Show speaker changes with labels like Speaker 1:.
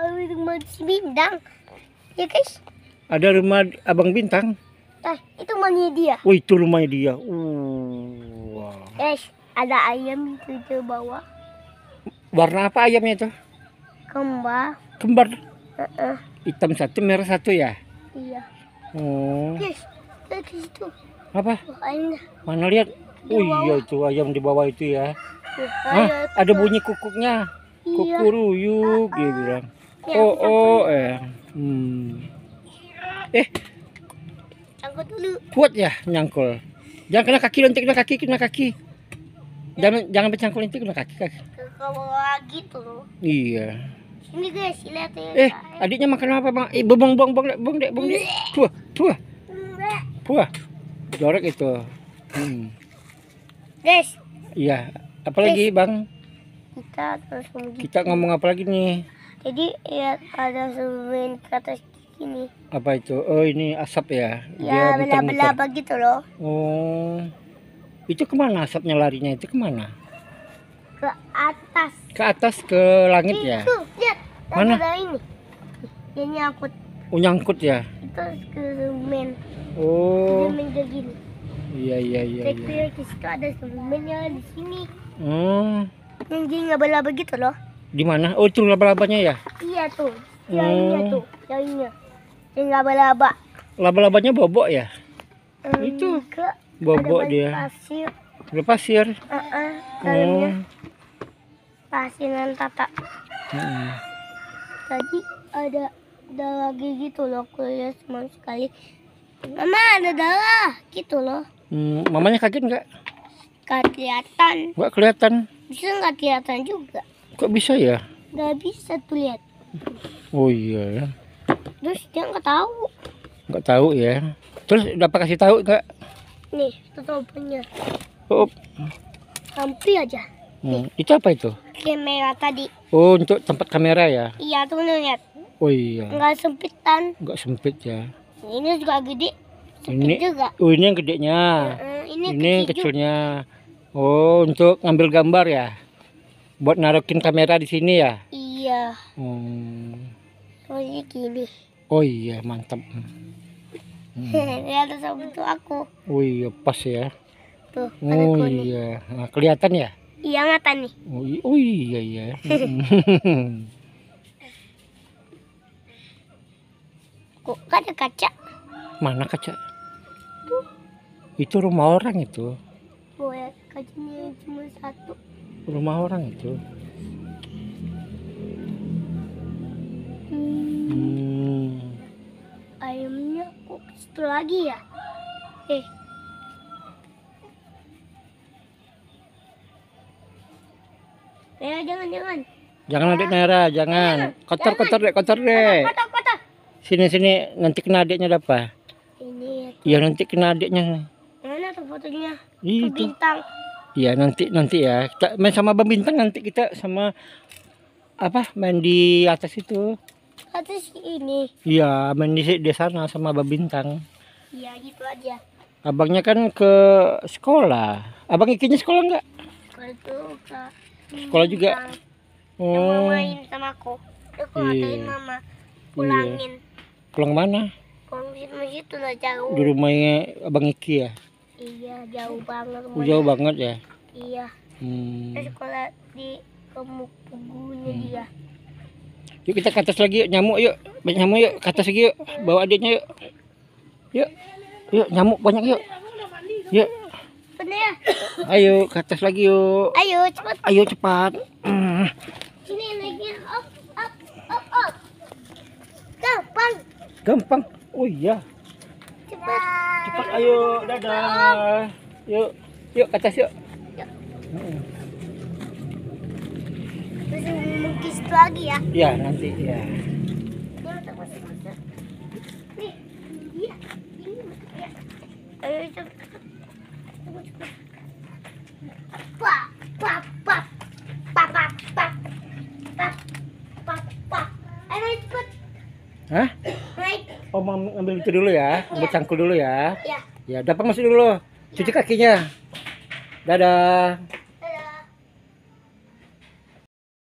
Speaker 1: rumah si Bintang. Ya guys.
Speaker 2: Ada rumah Abang Bintang?
Speaker 1: Nah, itu rumahnya dia.
Speaker 2: Oh, itu rumahnya dia. Uh,
Speaker 1: Guys, ada ayam itu di bawah.
Speaker 2: Warna apa ayamnya itu?
Speaker 1: Kembar.
Speaker 2: Kembar? Uh -uh. Hitam satu, merah satu ya? Iya. Oh. Guys, lihat di situ. Apa? Ayamnya. Mana lihat? oh iya itu ayam di bawah itu ya. Iya, Hah? Ada bunyi kukuknya. Iya. Kukuruyuk, dia ah, ah. bilang. Oh eh. Hmm. Eh. Cangkul dulu. Kuat ya nyangkul. Jangan kena kaki lentik kena kaki kena kaki. Jangan jangan bercangkul lentik kena kaki kaki.
Speaker 1: Kalau gitu. Iya. Ini guys,
Speaker 2: lihat ya. Eh, adiknya makan apa, Bang? Eh, bong bong bong bong dek, bong dek. Puah, puah. Puah. Jorok itu. Hmm. Guys. Iya, apalagi, Bang?
Speaker 1: Kita terus Kita ngomong
Speaker 2: apa lagi nih?
Speaker 1: jadi ya ada semen ke atas gini
Speaker 2: apa itu oh ini asap ya ya bela-bela
Speaker 1: begitu loh
Speaker 2: oh itu kemana asapnya larinya itu kemana
Speaker 1: ke atas
Speaker 2: ke atas ke langit ya? itu,
Speaker 1: ya lihat mana ini ini nyangkut
Speaker 2: oh nyangkut ya
Speaker 1: itu ke semen
Speaker 2: oh semen kayak gini iya iya iya Saya iya.
Speaker 1: di situ ada semennya di sini
Speaker 2: hmm
Speaker 1: oh. yang jadi nggak bela begitu loh
Speaker 2: di mana? Oh, itu laba-labanya ya? Iya tuh. Yang hmm. Oh. ini iya tuh,
Speaker 1: yang ini. Yang laba-laba.
Speaker 2: Laba-labanya bobok ya? Hmm, itu. bobok dia. Pasir. Ada pasir. Uh -uh, Oh.
Speaker 1: Pasiran tata. Hmm. Tadi ada ada lagi gitu loh, kuliah cuma sekali. Mama ada darah gitu loh.
Speaker 2: Hmm, mamanya kaget nggak?
Speaker 1: kelihatan. nggak kelihatan. Bisa nggak kelihatan juga.
Speaker 2: Kok bisa ya?
Speaker 1: Gak bisa tuh lihat.
Speaker 2: Oh iya ya.
Speaker 1: Terus dia nggak tahu.
Speaker 2: Nggak tahu ya. Terus udah apa kasih tahu kak?
Speaker 1: Nih tutupnya Oh. Hampir aja.
Speaker 2: Hmm. Itu apa itu?
Speaker 1: Kamera tadi.
Speaker 2: Oh untuk tempat kamera ya?
Speaker 1: Iya tuh lihat.
Speaker 2: Oh iya. Nggak
Speaker 1: sempitan. Nggak
Speaker 2: sempit ya.
Speaker 1: Ini juga gede.
Speaker 2: ini juga. Oh ini yang gedenya. ini, ini kecil kecilnya. Oh untuk ngambil gambar ya? buat narokin kamera di sini ya
Speaker 1: iya
Speaker 2: hmm.
Speaker 1: oh gini
Speaker 2: oh iya mantap hmm.
Speaker 1: ini ada sama tuh aku
Speaker 2: oh iya pas ya tuh oh kuning. iya nah, kelihatan ya
Speaker 1: iya mata nih
Speaker 2: oh, iya, oh iya iya
Speaker 1: kok ada kaca
Speaker 2: mana kaca tuh. itu rumah orang itu
Speaker 1: boleh ya, kacanya cuma satu
Speaker 2: rumah orang itu
Speaker 1: hmm.
Speaker 2: hmm.
Speaker 1: ayamnya kok lagi ya eh Nera jangan jangan
Speaker 2: jangan adik Nera jangan kotor kotor deh kotor deh kotor, kotor. sini sini nanti kena adiknya apa ini ya, ya nanti kena adiknya
Speaker 1: mana tuh fotonya
Speaker 2: iya, itu bintang Iya nanti nanti ya kita main sama Bang Bintang nanti kita sama apa main di atas itu
Speaker 1: atas ini
Speaker 2: iya main di di sana sama Bang Bintang
Speaker 1: iya gitu aja
Speaker 2: abangnya kan ke sekolah abang ikinya sekolah nggak
Speaker 1: sekolah juga sekolah iya. oh sama main sama aku aku iya. mama
Speaker 2: pulangin iya. pulang mana
Speaker 1: pulang situ, situ lah jauh di rumahnya
Speaker 2: abang Iki ya
Speaker 1: jauh banget. Oh, jauh banget ya? Iya. Hmm. sekolah di kemuk hmm. dia.
Speaker 2: Yuk kita ke atas lagi yuk, nyamuk yuk. Banyak nyamuk yuk, ke atas lagi yuk. Bawa adiknya yuk. Yuk. Yuk, nyamuk banyak yuk. Yuk. Ya? Ayo ke atas lagi yuk. Ayo cepat. Ayo cepat. Ini hmm.
Speaker 1: Sini naiknya Op, op, op,
Speaker 2: Gampang. Gampang. Oh iya
Speaker 1: cepat ayo dadah
Speaker 2: yuk yuk ke atas yuk ya.
Speaker 1: terus melukis lagi ya ya nanti
Speaker 2: ya Ayo, Oh mau ambil itu dulu ya, iya. ambil ya. cangkul dulu ya. Ya. Ya, dapat masuk dulu. Cuci kakinya. Dadah.